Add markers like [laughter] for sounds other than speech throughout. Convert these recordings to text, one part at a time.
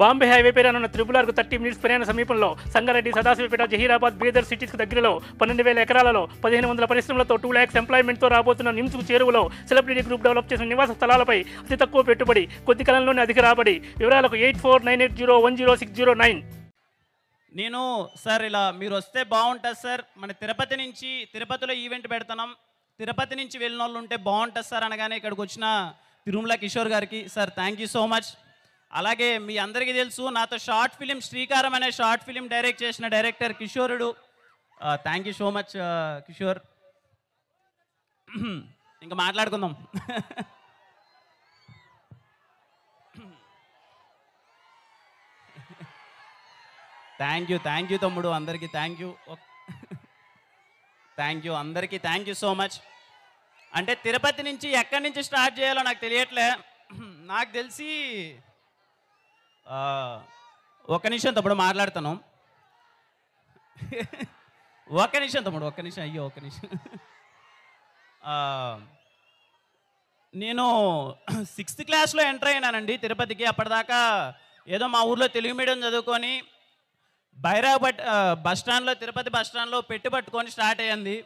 Bombay highway పేరు అనున్న త్రిపులార్కు thirty minutes ప్రయాణ సమీపంలో సంగారెడ్డి సదాశివపేట జహీరాబాద్ బీదర్ సిటీస్కి దగ్గరలో పన్నెండు వేల ఎకరాలలో పదిహేను వందల పరిశ్రమలతో టూ ల్యాక్స్ ఎంప్లాయ్మెంట్తో రాబోతున్న నిమ్స్కు చేరువలో సెలబ్రిటీ గ్రూప్ డెవలప్ చేసిన నివాస స్థలాలపై అతి తక్కువ పెట్టుబడి కొద్ది కాలంలోనే అధిక రాబడి వివరాలకు eight four nine eight zero one zero six zero nine నేను సార్ ఇలా మీరు వస్తే బాగుంటుంది సార్ మన తిరుపతి నుంచి తిరుపతిలో ఈవెంట్ పెడుతున్నాం తిరుపతి నుంచి వెళ్ళిన వాళ్ళు ఉంటే బాగుంటుంది సార్ అనగానే ఇక్కడికి వచ్చిన తిరుమల కిషోర్ గారికి sir thank you so much అలాగే మీ అందరికీ తెలుసు నాతో షార్ట్ ఫిలిం శ్రీకారం అనే షార్ట్ ఫిలిం డైరెక్ట్ చేసిన డైరెక్టర్ కిషోరుడు thank you so much Kishore ఇంకా మాట్లాడుకుందాం థ్యాంక్ యూ థ్యాంక్ యూ తమ్ముడు అందరికీ థ్యాంక్ యూ థ్యాంక్ యూ అందరికీ థ్యాంక్ యూ సో మచ్ అంటే తిరుపతి నుంచి ఎక్కడి నుంచి స్టార్ట్ చేయాలో నాకు తెలియట్లే నాకు తెలిసి ఒక నిమిషం తప్పుడు మాట్లాడతాను ఒక నిమిషం తమ్ముడు ఒక నిమిషం అయ్యో ఒక నిమిషం నేను సిక్స్త్ క్లాస్లో ఎంటర్ అయినానండి తిరుపతికి అప్పటిదాకా ఏదో మా ఊర్లో తెలుగు మీడియం చదువుకొని బైరాబట్ బస్ స్టాండ్లో తిరుపతి బస్ స్టాండ్లో పెట్టి పట్టుకొని స్టార్ట్ అయ్యింది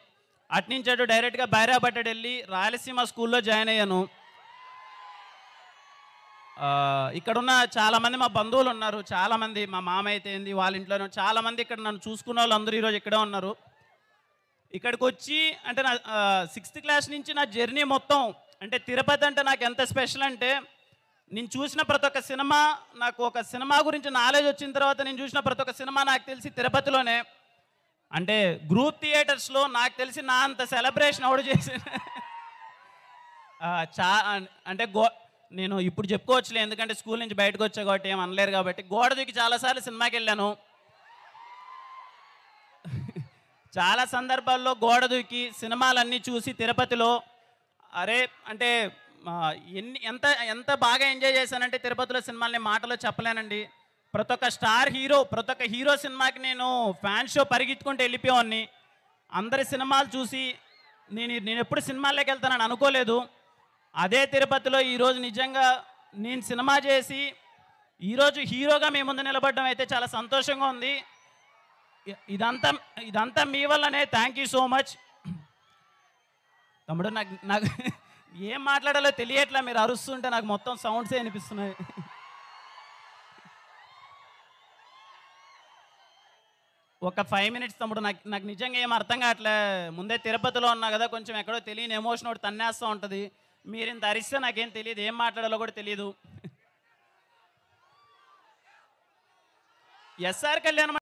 అటు డైరెక్ట్గా బైరాబట్టడు వెళ్ళి రాయలసీమ స్కూల్లో జాయిన్ అయ్యాను ఇక్కడున్న చాలామంది మా బంధువులు ఉన్నారు చాలామంది మా మామ అయితే ఏంది వాళ్ళ ఇంట్లోనే చాలామంది ఇక్కడ నన్ను చూసుకున్న వాళ్ళు అందరూ ఈరోజు ఇక్కడే ఉన్నారు ఇక్కడికి వచ్చి అంటే నా సిక్స్త్ క్లాస్ నుంచి నా జర్నీ మొత్తం అంటే తిరుపతి అంటే నాకు ఎంత స్పెషల్ అంటే నేను చూసిన ప్రతి ఒక్క సినిమా నాకు ఒక సినిమా గురించి నాలెడ్జ్ వచ్చిన తర్వాత నేను చూసిన ప్రతి ఒక్క సినిమా నాకు తెలిసి తిరుపతిలోనే అంటే గ్రూప్ థియేటర్స్లో నాకు తెలిసి నా అంత సెలబ్రేషన్ ఎవడు చేసిన చా అంటే గో నేను ఇప్పుడు చెప్పుకోవచ్చులే ఎందుకంటే స్కూల్ నుంచి బయటకు వచ్చా కాబట్టి ఏం అనలేరు కాబట్టి గోడ దూకి చాలాసార్లు సినిమాకి వెళ్ళాను [laughs] చాలా సందర్భాల్లో గోడ దూకి సినిమాలన్నీ చూసి తిరుపతిలో అరే అంటే ఎన్ని ఎంత ఎంత బాగా ఎంజాయ్ చేశానంటే తిరుపతిలో సినిమాలని మాటలో చెప్పలేనండి ప్రతి ఒక్క స్టార్ హీరో ప్రతి ఒక్క హీరో సినిమాకి నేను ఫ్యాన్ షో పరిగెత్తుకుంటూ వెళ్ళిపోయాన్ని అందరి సినిమాలు చూసి నేను నేను ఎప్పుడు సినిమాల్లోకి వెళ్తానని అనుకోలేదు అదే తిరుపతిలో ఈరోజు నిజంగా నేను సినిమా చేసి ఈరోజు హీరోగా మీ ముందు నిలబడడం అయితే చాలా సంతోషంగా ఉంది ఇదంతా ఇదంతా మీ వల్లనే థ్యాంక్ యూ సో మచ్ తమ్ముడు నాకు నాకు ఏం మాట్లాడాలో తెలియట్లా మీరు అరుస్తుంటే నాకు మొత్తం సౌండ్సే అనిపిస్తున్నాయి ఒక ఫైవ్ మినిట్స్ తమ్ముడు నాకు నాకు నిజంగా ఏం అర్థం కావట్లే ముందే తిరుపతిలో ఉన్నా కదా కొంచెం ఎక్కడో తెలియని ఎమోషన్ ఒకటి తన్నేస్తూ ఉంటుంది మీరు ఇంత అరిస్తే నాకేం తెలియదు ఏం మాట్లాడాలో కూడా తెలియదు ఎస్ఆర్ కళ్యాణ్